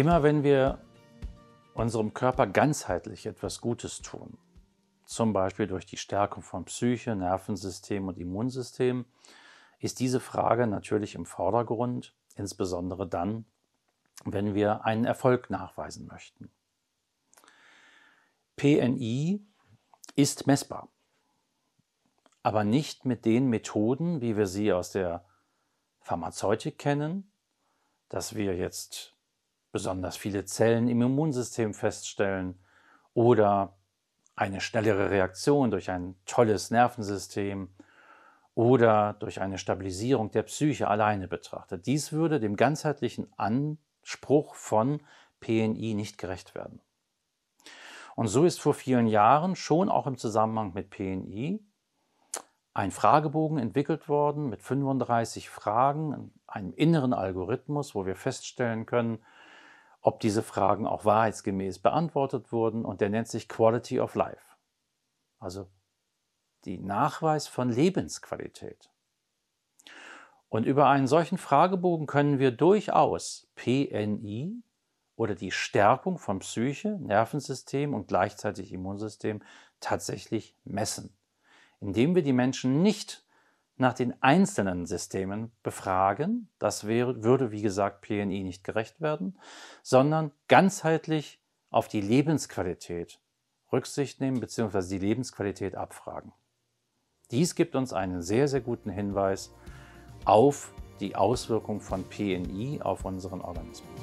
Immer wenn wir unserem Körper ganzheitlich etwas Gutes tun, zum Beispiel durch die Stärkung von Psyche, Nervensystem und Immunsystem, ist diese Frage natürlich im Vordergrund, insbesondere dann, wenn wir einen Erfolg nachweisen möchten. PNI ist messbar, aber nicht mit den Methoden, wie wir sie aus der Pharmazeutik kennen, dass wir jetzt besonders viele Zellen im Immunsystem feststellen oder eine schnellere Reaktion durch ein tolles Nervensystem oder durch eine Stabilisierung der Psyche alleine betrachtet. Dies würde dem ganzheitlichen Anspruch von PNI nicht gerecht werden. Und so ist vor vielen Jahren schon auch im Zusammenhang mit PNI ein Fragebogen entwickelt worden mit 35 Fragen, einem inneren Algorithmus, wo wir feststellen können, ob diese Fragen auch wahrheitsgemäß beantwortet wurden und der nennt sich Quality of Life. Also die Nachweis von Lebensqualität. Und über einen solchen Fragebogen können wir durchaus PNI oder die Stärkung von Psyche, Nervensystem und gleichzeitig Immunsystem tatsächlich messen, indem wir die Menschen nicht nach den einzelnen Systemen befragen. Das wäre, würde, wie gesagt, PNI nicht gerecht werden, sondern ganzheitlich auf die Lebensqualität Rücksicht nehmen bzw. die Lebensqualität abfragen. Dies gibt uns einen sehr, sehr guten Hinweis auf die Auswirkung von PNI auf unseren Organismus.